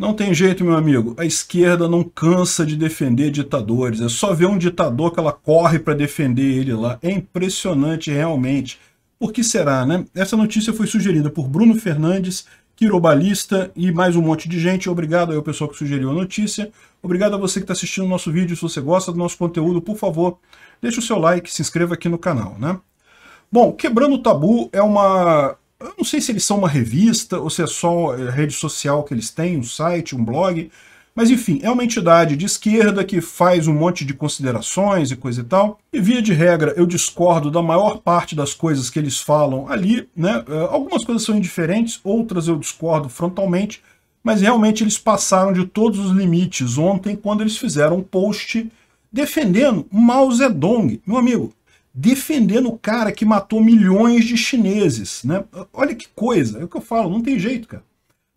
Não tem jeito, meu amigo. A esquerda não cansa de defender ditadores. É só ver um ditador que ela corre para defender ele lá. É impressionante realmente. Por que será, né? Essa notícia foi sugerida por Bruno Fernandes, Quirobalista e mais um monte de gente. Obrigado aí ao pessoal que sugeriu a notícia. Obrigado a você que está assistindo o nosso vídeo. Se você gosta do nosso conteúdo, por favor, deixe o seu like, se inscreva aqui no canal, né? Bom, Quebrando o Tabu é uma eu não sei se eles são uma revista ou se é só eh, rede social que eles têm, um site, um blog. Mas enfim, é uma entidade de esquerda que faz um monte de considerações e coisa e tal. E via de regra, eu discordo da maior parte das coisas que eles falam ali, né? Eh, algumas coisas são indiferentes, outras eu discordo frontalmente, mas realmente eles passaram de todos os limites ontem quando eles fizeram um post defendendo Mao Zedong. Meu amigo, defendendo o cara que matou milhões de chineses, né? Olha que coisa, é o que eu falo, não tem jeito, cara.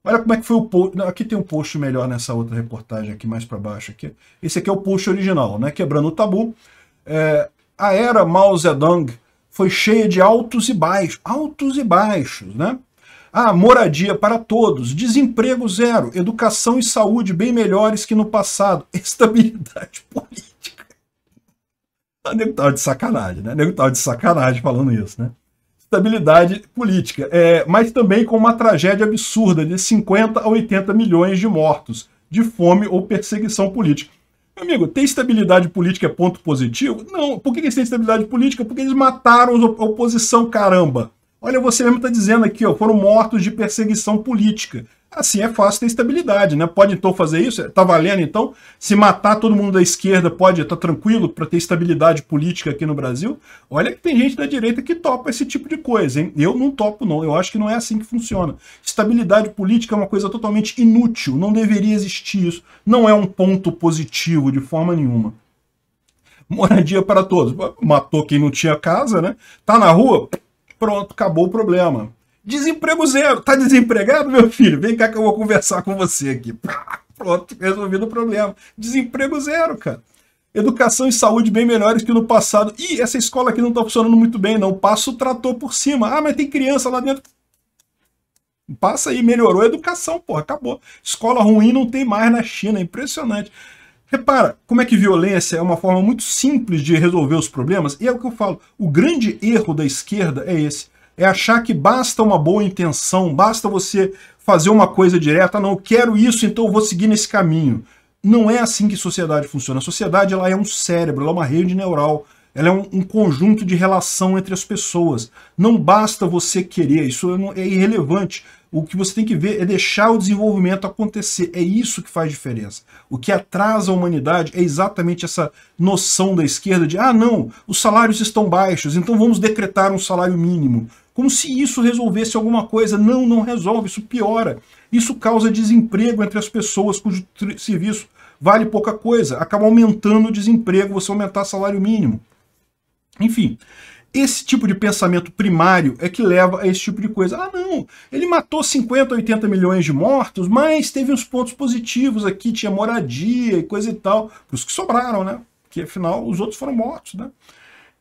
Olha como é que foi o post. Aqui tem um post melhor nessa outra reportagem aqui mais para baixo. Aqui. Esse aqui é o post original, né? Quebrando o tabu. É, a era Mao Zedong foi cheia de altos e baixos. Altos e baixos, né? Ah, moradia para todos, desemprego zero, educação e saúde bem melhores que no passado, estabilidade política. O tá, nego tava de sacanagem, né? O nego tava de sacanagem falando isso, né? Estabilidade política, é, mas também com uma tragédia absurda de 50 a 80 milhões de mortos de fome ou perseguição política. Meu amigo, ter estabilidade política é ponto positivo? Não. Por que eles têm estabilidade política? Porque eles mataram a oposição, caramba. Olha, você mesmo está dizendo aqui, ó, foram mortos de perseguição política assim é fácil ter estabilidade, né? Pode então fazer isso? Tá valendo então? Se matar todo mundo da esquerda, pode estar tá tranquilo para ter estabilidade política aqui no Brasil? Olha que tem gente da direita que topa esse tipo de coisa, hein? Eu não topo, não. Eu acho que não é assim que funciona. Estabilidade política é uma coisa totalmente inútil, não deveria existir isso. Não é um ponto positivo de forma nenhuma. Moradia para todos. Matou quem não tinha casa, né? Tá na rua? Pronto, acabou o problema. Desemprego zero. Tá desempregado, meu filho? Vem cá que eu vou conversar com você aqui. Pronto, resolvido o problema. Desemprego zero, cara. Educação e saúde bem melhores que no passado. Ih, essa escola aqui não tá funcionando muito bem, não. Passa o trator por cima. Ah, mas tem criança lá dentro. Passa aí, melhorou a educação, pô, acabou. Escola ruim não tem mais na China, é impressionante. Repara, como é que violência é uma forma muito simples de resolver os problemas, e é o que eu falo, o grande erro da esquerda é esse é achar que basta uma boa intenção, basta você fazer uma coisa direta, ah, não, eu quero isso, então eu vou seguir nesse caminho. Não é assim que sociedade funciona. A sociedade ela é um cérebro, ela é uma rede neural, ela é um, um conjunto de relação entre as pessoas. Não basta você querer, isso é, é irrelevante. O que você tem que ver é deixar o desenvolvimento acontecer. É isso que faz diferença. O que atrasa a humanidade é exatamente essa noção da esquerda de ah, não, os salários estão baixos, então vamos decretar um salário mínimo. Como se isso resolvesse alguma coisa. Não, não resolve, isso piora. Isso causa desemprego entre as pessoas cujo serviço vale pouca coisa. Acaba aumentando o desemprego, você aumentar salário mínimo. Enfim, esse tipo de pensamento primário é que leva a esse tipo de coisa. Ah, não, ele matou 50, 80 milhões de mortos, mas teve uns pontos positivos aqui, tinha moradia e coisa e tal, para os que sobraram, né? Porque afinal os outros foram mortos, né?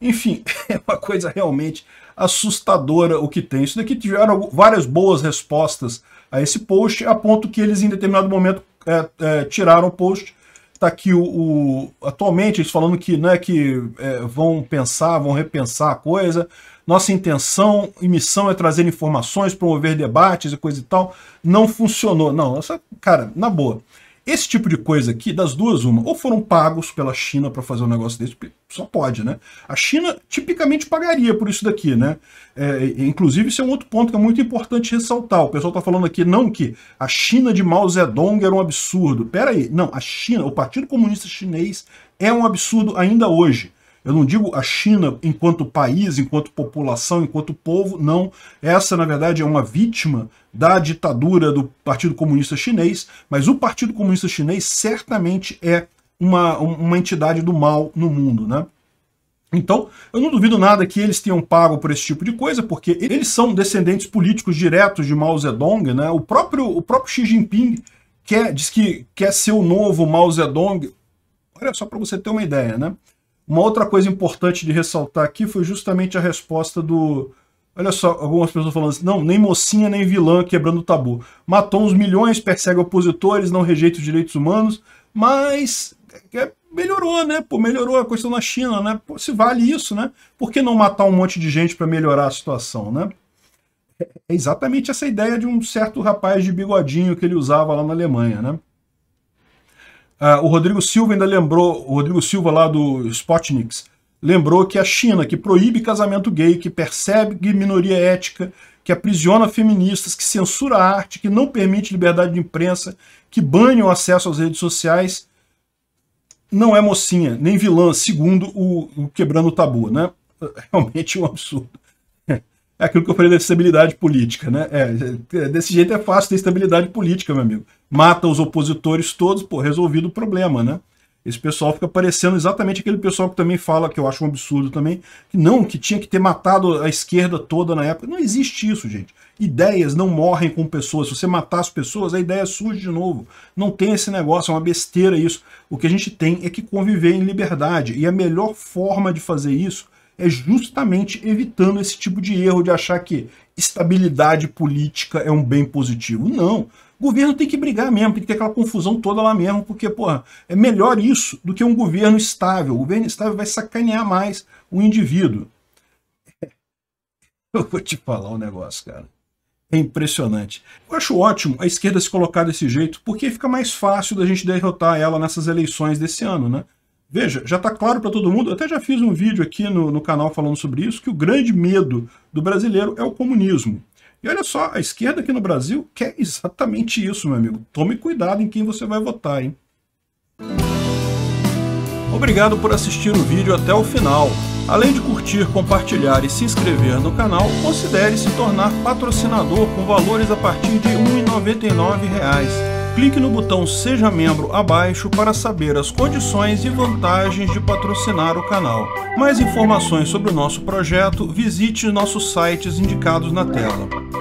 Enfim, é uma coisa realmente assustadora o que tem. Isso daqui tiveram várias boas respostas a esse post, a ponto que eles em determinado momento é, é, tiraram o post. Está aqui o, o, Atualmente eles falando que, não né, que é, vão pensar, vão repensar a coisa. Nossa intenção e missão é trazer informações, promover debates e coisa e tal. Não funcionou. Não, essa, cara, na boa. Esse tipo de coisa aqui, das duas, uma, ou foram pagos pela China para fazer um negócio desse, só pode, né? A China tipicamente pagaria por isso daqui, né? É, inclusive, isso é um outro ponto que é muito importante ressaltar. O pessoal está falando aqui, não que a China de Mao Zedong era um absurdo. Pera aí, não, a China, o Partido Comunista Chinês é um absurdo ainda hoje. Eu não digo a China enquanto país, enquanto população, enquanto povo, não. Essa, na verdade, é uma vítima da ditadura do Partido Comunista Chinês, mas o Partido Comunista Chinês certamente é uma, uma entidade do mal no mundo, né? Então, eu não duvido nada que eles tenham pago por esse tipo de coisa, porque eles são descendentes políticos diretos de Mao Zedong, né? O próprio, o próprio Xi Jinping quer, diz que quer ser o novo Mao Zedong. Olha só para você ter uma ideia, né? Uma outra coisa importante de ressaltar aqui foi justamente a resposta do... Olha só, algumas pessoas falando assim, não, nem mocinha nem vilã quebrando o tabu. Matou uns milhões, persegue opositores, não rejeita os direitos humanos, mas é, é melhorou, né? Pô, melhorou a questão na China, né? Pô, se vale isso, né? Por que não matar um monte de gente para melhorar a situação, né? É, é exatamente essa ideia de um certo rapaz de bigodinho que ele usava lá na Alemanha, né? Ah, o Rodrigo Silva ainda lembrou, o Rodrigo Silva lá do Spotniks, lembrou que a China, que proíbe casamento gay, que persegue minoria ética, que aprisiona feministas, que censura a arte, que não permite liberdade de imprensa, que banha o acesso às redes sociais, não é mocinha, nem vilã, segundo o, o Quebrando o Tabu, né? Realmente um absurdo. É aquilo que eu falei da estabilidade política, né? É, é desse jeito é fácil ter estabilidade política, meu amigo mata os opositores todos, pô, resolvido o problema, né? Esse pessoal fica parecendo exatamente aquele pessoal que também fala, que eu acho um absurdo também, que não, que tinha que ter matado a esquerda toda na época. Não existe isso, gente. Ideias não morrem com pessoas. Se você matar as pessoas, a ideia surge de novo. Não tem esse negócio, é uma besteira isso. O que a gente tem é que conviver em liberdade. E a melhor forma de fazer isso é justamente evitando esse tipo de erro de achar que estabilidade política é um bem positivo. Não. O governo tem que brigar mesmo, tem que ter aquela confusão toda lá mesmo, porque, porra, é melhor isso do que um governo estável. O governo estável vai sacanear mais o indivíduo. Eu vou te falar um negócio, cara. É impressionante. Eu acho ótimo a esquerda se colocar desse jeito, porque fica mais fácil da gente derrotar ela nessas eleições desse ano, né? Veja, já está claro para todo mundo, até já fiz um vídeo aqui no, no canal falando sobre isso, que o grande medo do brasileiro é o comunismo. E olha só, a esquerda aqui no Brasil quer exatamente isso, meu amigo. Tome cuidado em quem você vai votar, hein? Obrigado por assistir o vídeo até o final. Além de curtir, compartilhar e se inscrever no canal, considere se tornar patrocinador com valores a partir de R$ 1,99 clique no botão Seja Membro abaixo para saber as condições e vantagens de patrocinar o canal. Mais informações sobre o nosso projeto, visite nossos sites indicados na tela.